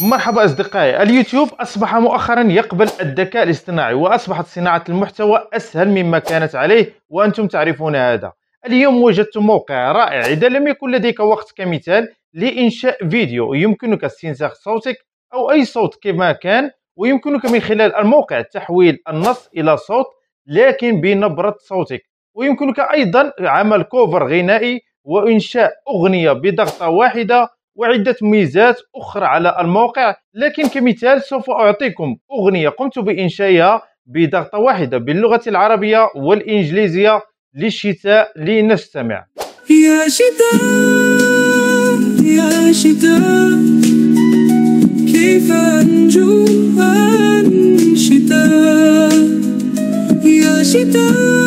مرحبا أصدقائي اليوتيوب أصبح مؤخرا يقبل الذكاء الاصطناعي وأصبحت صناعة المحتوى أسهل مما كانت عليه وأنتم تعرفون هذا اليوم وجدت موقع رائع إذا لم يكن لديك وقت كمثال لإنشاء فيديو يمكنك استنساخ صوتك أو أي صوت كما كان ويمكنك من خلال الموقع تحويل النص إلى صوت لكن بنبرة صوتك ويمكنك أيضا عمل كوفر غنائي وإنشاء أغنية بضغطة واحدة وعدة ميزات أخرى على الموقع لكن كمثال سوف أعطيكم أغنية قمت بإنشائها بضغطة واحدة باللغة العربية والإنجليزية للشتاء لنستمع يا شتاء يا شتاء كيف أنجو عن شتاء يا شتاء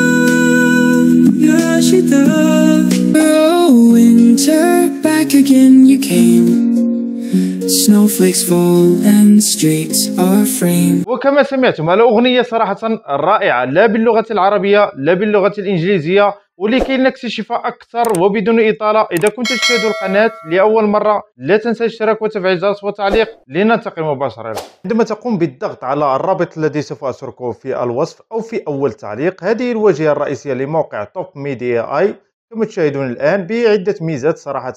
وكما سمعتم الأغنية صراحة رائعة لا باللغة العربية لا باللغة الإنجليزية ولكي نكتشف أكثر وبدون إطالة إذا كنت تشاهد القناة لأول مرة لا تنسى الاشتراك وتفعيل الجرس والتعليق لننتقل مباشرة عندما تقوم بالضغط على الرابط الذي سوف أتركه في الوصف أو في أول تعليق هذه الواجهة الرئيسية لموقع توب ميديا آي كما تشاهدون الآن بعدة ميزات صراحة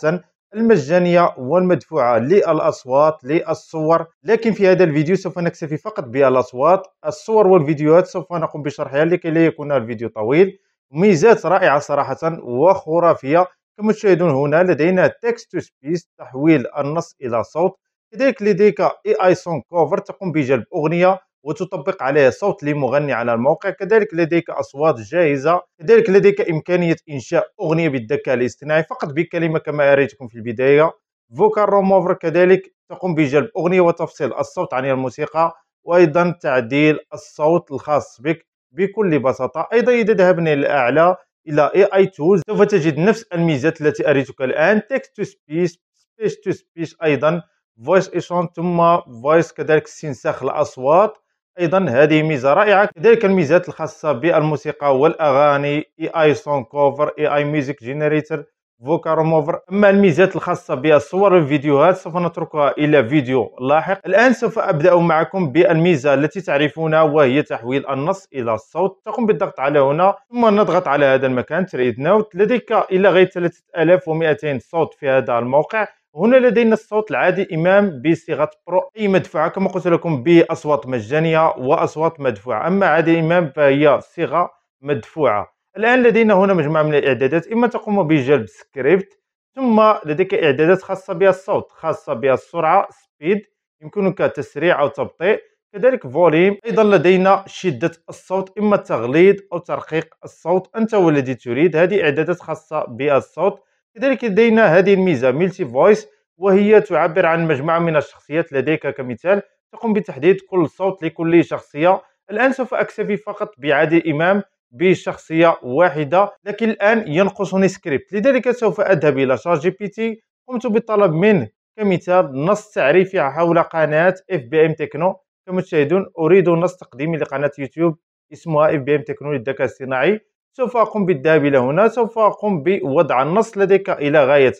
المجانية والمدفوعة للأصوات للصور لكن في هذا الفيديو سوف نكتفي فقط بالأصوات الصور والفيديوهات سوف نقوم بشرحها لكي لا يكون الفيديو طويل ميزات رائعة صراحة وخرافية كما تشاهدون هنا لدينا تكست تو سبيس تحويل النص إلى صوت كذلك لديك اي اي سون كوفر تقوم بجلب أغنية وتطبق عليه صوت لمغني على الموقع كذلك لديك أصوات جاهزة كذلك لديك إمكانية إنشاء أغنية بالذكاء الاصطناعي فقط بكلمة كما أريتكم في البداية فوكال روموفر كذلك تقوم بجلب أغنية وتفصيل الصوت عن الموسيقى وأيضا تعديل الصوت الخاص بك بكل بساطة أيضا إذا ذهبنا للأعلى إلى AI Tools سوف تجد نفس الميزات التي أريتك الآن Text to Speech Speech to Speech أيضا Voice Action ثم Voice كذلك استنساخ الأصوات ايضا هذه ميزه رائعه كذلك الميزات الخاصه بالموسيقى والاغاني اي اي سون كوفر اي اي ميوزك جينيريتر فوكا روموفر اما الميزات الخاصه بالصور والفيديوهات سوف نتركها الى فيديو لاحق الان سوف ابدا معكم بالميزه التي تعرفونها وهي تحويل النص الى الصوت تقوم بالضغط على هنا ثم نضغط على هذا المكان تريد نوت لديك الى غير 3200 صوت في هذا الموقع هنا لدينا الصوت العادي إمام بصيغة برو أي مدفوعة كما قلت لكم بأصوات مجانية وأصوات مدفوعة أما عادي إمام فهي صيغة مدفوعة الآن لدينا هنا مجموعة من الإعدادات إما تقوم بجلب سكريبت ثم لديك إعدادات خاصة بها الصوت خاصة بها السرعة سبيد يمكنك تسريع أو تبطيء كذلك فوليم أيضا لدينا شدة الصوت إما تغليد أو ترقيق الصوت أنت والذي تريد هذه إعدادات خاصة بالصوت كذلك لدينا هذه الميزة ميلتي فويس وهي تعبر عن مجموعة من الشخصيات لديك كمثال تقوم بتحديد كل صوت لكل شخصية الآن سوف أكتفي فقط بعادل إمام بشخصية واحدة لكن الآن ينقصني سكريبت لذلك سوف أذهب إلى شات جي بي تي قمت بالطلب منه كمثال نص تعريفي حول قناة اف بي ام تكنو كما تشاهدون أريد نص تقديمي لقناة يوتيوب اسمها اف بي ام تكنو للذكاء الصناعي سوف أقوم بالذهاب إلى هنا سوف أقوم بوضع النص لديك إلى غاية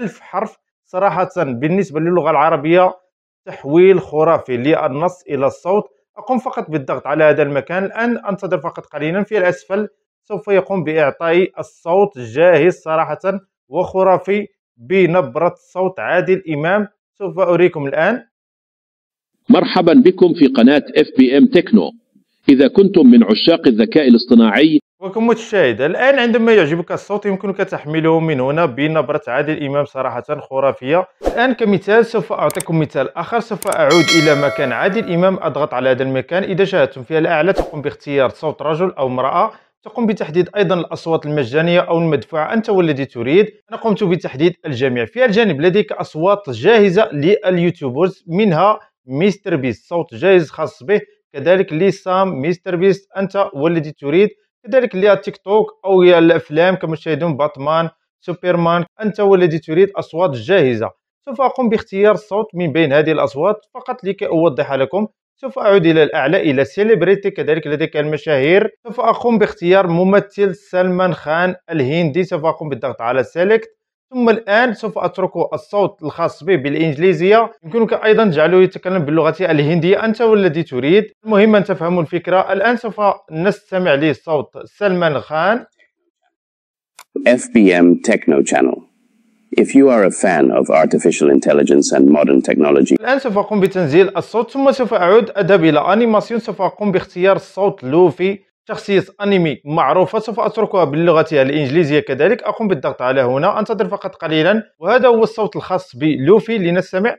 ألف حرف صراحة بالنسبة للغة العربية تحويل خرافي للنص إلى الصوت أقوم فقط بالضغط على هذا المكان الآن أنتظر فقط قليلا في الأسفل سوف يقوم بإعطائي الصوت جاهز صراحة وخرافي بنبرة صوت عادل إمام سوف أريكم الآن مرحبا بكم في قناة اف بي ام تكنو إذا كنتم من عشاق الذكاء الاصطناعي وكم متشاهد الان عندما يعجبك الصوت يمكنك تحميله من هنا بنبره عادل امام صراحه خرافيه الان كمثال سوف اعطيكم مثال اخر سوف اعود الى مكان عادل امام اضغط على هذا المكان اذا شاهدتم فيها الاعلى تقوم باختيار صوت رجل او امراه تقوم بتحديد ايضا الاصوات المجانيه او المدفوعه انت والذي تريد انا قمت بتحديد الجميع في الجانب لديك اصوات جاهزه لليوتيوبرز منها مستر بيست صوت جاهز خاص به كذلك لسام مستر بيست انت والذي تريد كذلك اللي تيك توك او الافلام كما تشاهدون باتمان سوبرمان انت والذي تريد اصوات جاهزه سوف اقوم باختيار صوت من بين هذه الاصوات فقط لكي اوضح لكم سوف اعود الى الاعلى الى سيليبريتي كذلك لديك المشاهير سوف اقوم باختيار ممثل سلمان خان الهندي سوف اقوم بالضغط على سيلكت ثم الان سوف اترك الصوت الخاص به بالانجليزيه يمكنك ايضا جعله يتكلم باللغه الهنديه انت والذي تريد المهم ان تفهموا الفكره الان سوف نستمع لصوت سلمان خان FBM Techno Channel If you are a fan of artificial intelligence and modern technology الآن سوف أقوم بتنزيل الصوت ثم سوف أعود أذهب إلى أنيماسيون سوف أقوم باختيار صوت لوفي شخصية أنمي معروفة سوف أتركها باللغه الإنجليزية كذلك أقوم بالضغط على هنا أنتظر فقط قليلا وهذا هو الصوت الخاص بلوفي لنستمع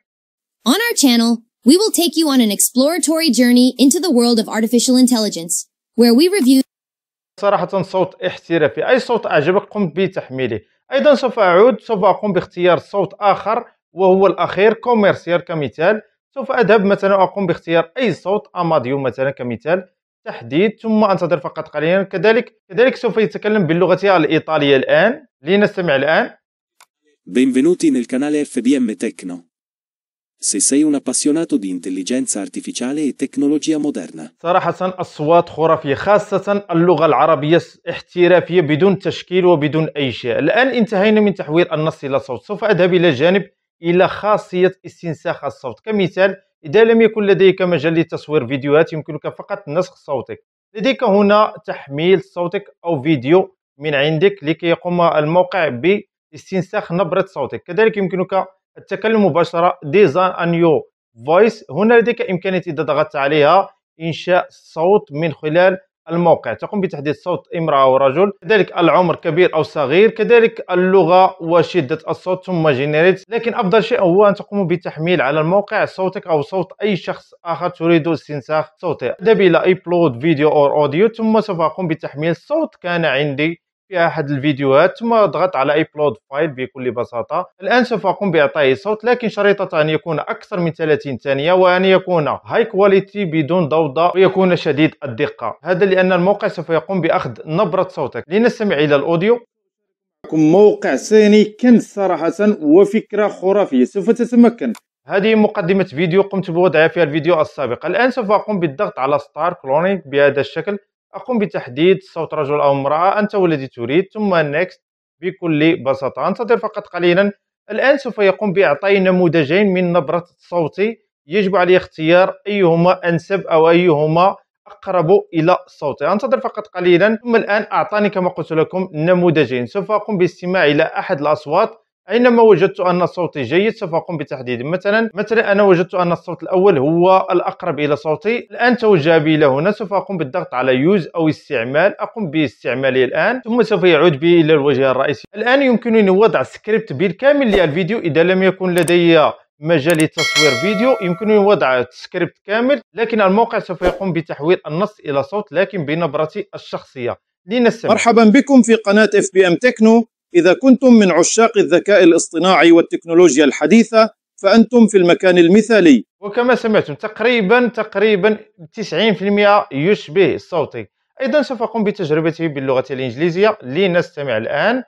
On our channel, we will take you on an exploratory journey into the world of artificial intelligence, where we review صراحة صوت احترافي أي صوت أعجبك قمت بتحميله أيضا سوف أعود سوف أقوم باختيار صوت آخر وهو الأخير كوميرسيال كمثال سوف أذهب مثلا أقوم باختيار أي صوت أماديو مثلا كمثال تحديد ثم انتظر فقط قليلا كذلك كذلك سوف يتكلم باللغة الإيطالية الآن لنستمع الآن Benvenuti nel canale FBM Tecno. Se sei un appassionato di intelligenza artificiale e tecnologia moderna. صراحة أصوات خرافية خاصة اللغة العربية احترافية بدون تشكيل وبدون أي شيء. الآن انتهينا من تحويل النص إلى صوت. سوف أذهب إلى جانب الى خاصيه استنساخ الصوت كمثال اذا لم يكن لديك مجال لتصوير فيديوهات يمكنك فقط نسخ صوتك لديك هنا تحميل صوتك او فيديو من عندك لكي يقوم الموقع باستنساخ نبره صوتك كذلك يمكنك التكلم مباشره ديزاين ان يو فويس هنا لديك امكانيه اذا ضغطت عليها انشاء صوت من خلال الموقع تقوم بتحديد صوت امرأة أو رجل كذلك العمر كبير أو صغير كذلك اللغة وشدة الصوت ثم جينيريت لكن أفضل شيء هو أن تقوم بتحميل على الموقع صوتك أو صوت أي شخص آخر تريد استنساخ صوته اذهب إلى upload فيديو أو أوديو ثم سوف أقوم بتحميل صوت كان عندي في احد الفيديوهات ثم اضغط على ايبلود فايل بكل بساطه الان سوف اقوم باعطائه صوت لكن شريطه ان يكون اكثر من 30 ثانيه وان يكون هاي كواليتي بدون ضوضاء ويكون شديد الدقه هذا لان الموقع سوف يقوم باخذ نبره صوتك لنستمع الى الاوديو موقع ثاني كان صراحه وفكره خرافيه سوف تتمكن هذه مقدمة فيديو قمت بوضعها في الفيديو السابق الآن سوف أقوم بالضغط على ستار كلونينج بهذا الشكل أقوم بتحديد صوت رجل أو امرأة أنت والذي تريد ثم نيكست بكل بساطة انتظر فقط قليلا الآن سوف يقوم بإعطائي نموذجين من نبرة الصوت يجب علي اختيار أيهما أنسب أو أيهما أقرب إلى الصوت انتظر فقط قليلا ثم الآن أعطاني كما قلت لكم نموذجين سوف أقوم باستماع إلى أحد الأصوات اينما وجدت ان صوتي جيد سوف اقوم بتحديد مثلا مثلا انا وجدت ان الصوت الاول هو الاقرب الى صوتي الان توجه بي الى هنا سوف اقوم بالضغط على يوز او استعمال اقوم باستعماله الان ثم سوف يعود بي الى الواجهه الرئيسيه الان يمكنني وضع سكريبت بالكامل للفيديو اذا لم يكن لدي مجال تصوير فيديو يمكنني وضع سكريبت كامل لكن الموقع سوف يقوم بتحويل النص الى صوت لكن بنبرتي الشخصيه لنستمع مرحبا بكم في قناه اف بي ام تكنو إذا كنتم من عشاق الذكاء الاصطناعي والتكنولوجيا الحديثة فأنتم في المكان المثالي وكما سمعتم تقريبا تقريبا 90% يشبه الصوتي أيضا سوف أقوم بتجربته باللغة الإنجليزية لنستمع الآن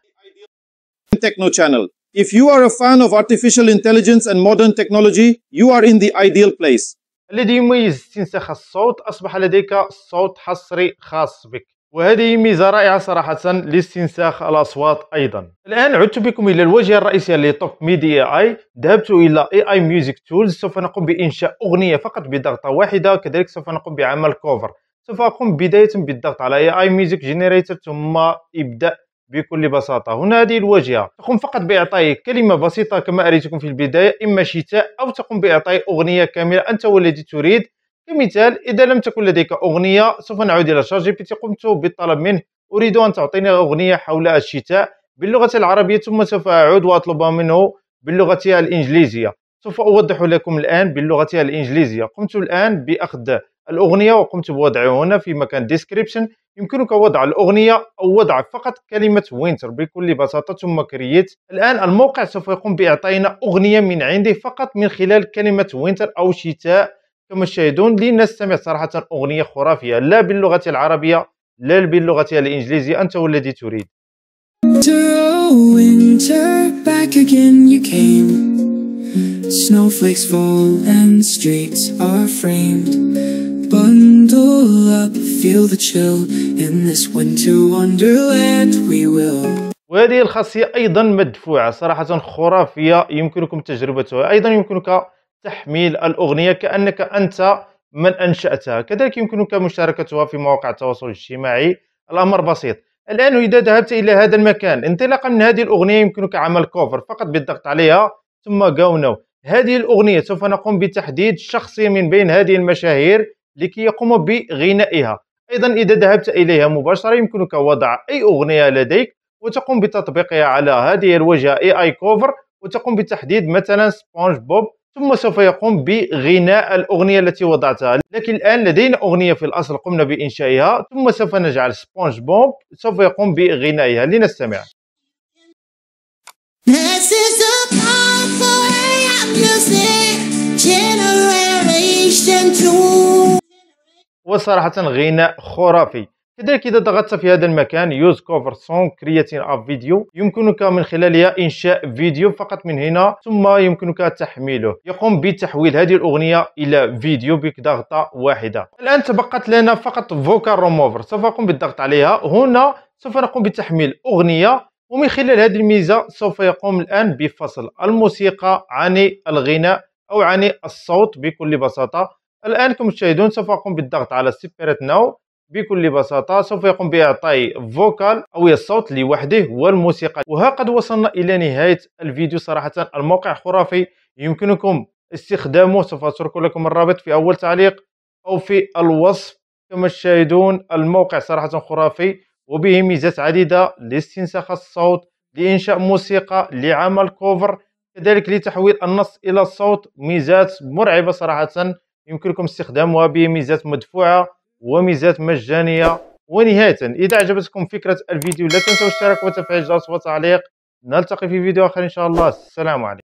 تكنو شانل If you are a fan of artificial intelligence and modern technology, you are in the ideal place. الذي يميز استنساخ الصوت أصبح لديك صوت حصري خاص بك وهذه ميزة رائعة صراحة لاستنساخ الأصوات أيضا الآن عدت بكم إلى الواجهة الرئيسية لتوب ميدي اي ذهبت إلى اي اي ميوزك تولز سوف نقوم بإنشاء أغنية فقط بضغطة واحدة كذلك سوف نقوم بعمل كوفر سوف أقوم بداية بالضغط على اي اي ميوزك جينيريتر ثم إبدأ بكل بساطة هنا هذه الواجهة تقوم فقط باعطاء كلمة بسيطة كما أريتكم في البداية إما شتاء أو تقوم باعطاء أغنية كاملة أنت والذي تريد كمثال اذا لم تكن لديك اغنيه سوف نعود الى شات جي بي تي قمت بالطلب منه اريد ان تعطيني اغنيه حول الشتاء باللغه العربيه ثم سوف اعود واطلب منه باللغه الانجليزيه سوف اوضح لكم الان باللغه الانجليزيه قمت الان باخذ الاغنيه وقمت بوضعها هنا في مكان ديسكريبشن يمكنك وضع الاغنيه او وضع فقط كلمه وينتر بكل بساطه ثم كرييت الان الموقع سوف يقوم باعطائنا اغنيه من عنده فقط من خلال كلمه وينتر او شتاء كما تشاهدون لنستمع صراحة أغنية خرافية لا باللغة العربية لا باللغة الإنجليزية أنت والذي تريد Snowflakes fall and streets are framed Bundle up, feel the chill In this winter wonderland we will وهذه الخاصية أيضا مدفوعة صراحة خرافية يمكنكم تجربتها أيضا يمكنك تحميل الأغنية كأنك أنت من أنشأتها كذلك يمكنك مشاركتها في مواقع التواصل الاجتماعي الأمر بسيط الآن إذا ذهبت إلى هذا المكان انطلاقا من هذه الأغنية يمكنك عمل كوفر فقط بالضغط عليها ثم جو نو هذه الأغنية سوف نقوم بتحديد شخص من بين هذه المشاهير لكي يقوم بغنائها أيضا إذا ذهبت إليها مباشرة يمكنك وضع أي أغنية لديك وتقوم بتطبيقها على هذه الواجهة اي اي كوفر وتقوم بتحديد مثلا سبونج بوب ثم سوف يقوم بغناء الأغنية التي وضعتها لكن الآن لدينا أغنية في الأصل قمنا بإنشائها ثم سوف نجعل سبونج بوب سوف يقوم بغنائها لنستمع وصراحة غناء خرافي كذلك إذا ضغطت في هذا المكان يوز كوفر سونغ كرياتين اب فيديو يمكنك من خلالها إنشاء فيديو فقط من هنا ثم يمكنك تحميله يقوم بتحويل هذه الأغنية إلى فيديو بضغطة واحدة الآن تبقت لنا فقط فوكال روموفر سوف أقوم بالضغط عليها هنا سوف نقوم بتحميل أغنية ومن خلال هذه الميزة سوف يقوم الآن بفصل الموسيقى عن الغناء أو عن الصوت بكل بساطة الآن كما تشاهدون سوف أقوم بالضغط على سيبريت ناو بكل بساطة سوف يقوم بإعطاء فوكال أو الصوت لوحده والموسيقى وها قد وصلنا إلى نهاية الفيديو صراحة الموقع خرافي يمكنكم استخدامه سوف أترك لكم الرابط في أول تعليق أو في الوصف كما تشاهدون الموقع صراحة خرافي وبه ميزات عديدة لاستنساخ الصوت لإنشاء موسيقى لعمل كوفر كذلك لتحويل النص إلى الصوت ميزات مرعبة صراحة يمكنكم استخدامها بميزات مدفوعة وميزات مجانيه ونهايه اذا عجبتكم فكره الفيديو لا تنسوا الاشتراك وتفعيل الجرس والتعليق نلتقي في فيديو اخر ان شاء الله السلام عليكم